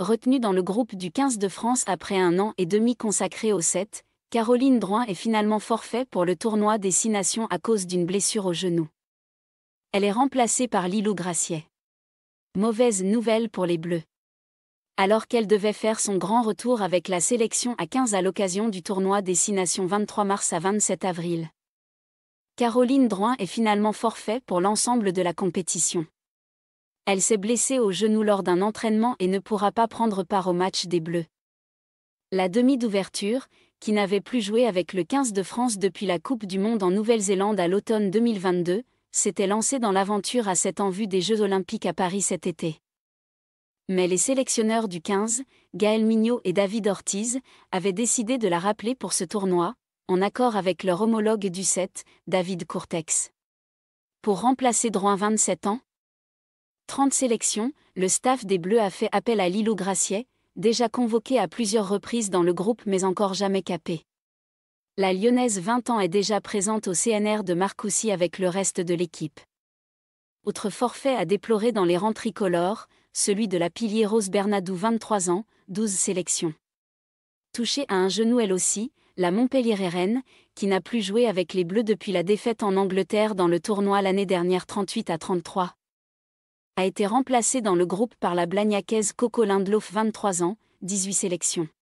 Retenue dans le groupe du 15 de France après un an et demi consacré au 7, Caroline Drouin est finalement forfait pour le tournoi des Six Nations à cause d'une blessure au genou. Elle est remplacée par Lilou Graciet. Mauvaise nouvelle pour les Bleus. Alors qu'elle devait faire son grand retour avec la sélection à 15 à l'occasion du tournoi des Six Nations 23 mars à 27 avril. Caroline Drouin est finalement forfait pour l'ensemble de la compétition elle s'est blessée au genou lors d'un entraînement et ne pourra pas prendre part au match des Bleus. La demi d'ouverture, qui n'avait plus joué avec le 15 de France depuis la Coupe du Monde en Nouvelle-Zélande à l'automne 2022, s'était lancée dans l'aventure à cette en vue des Jeux Olympiques à Paris cet été. Mais les sélectionneurs du 15, Gaël Mignot et David Ortiz, avaient décidé de la rappeler pour ce tournoi, en accord avec leur homologue du 7, David Courtex. Pour remplacer droit 27 ans, 30 sélections, le staff des Bleus a fait appel à Lilo Graciet, déjà convoqué à plusieurs reprises dans le groupe mais encore jamais capé. La Lyonnaise 20 ans est déjà présente au CNR de Marcoussis avec le reste de l'équipe. Autre forfait à déplorer dans les rangs tricolores, celui de la pilier Rose Bernadou 23 ans, 12 sélections. Touchée à un genou elle aussi, la montpellier qui n'a plus joué avec les Bleus depuis la défaite en Angleterre dans le tournoi l'année dernière 38 à 33 a été remplacé dans le groupe par la Blagnacaise Coco Lindelof, 23 ans, 18 sélections.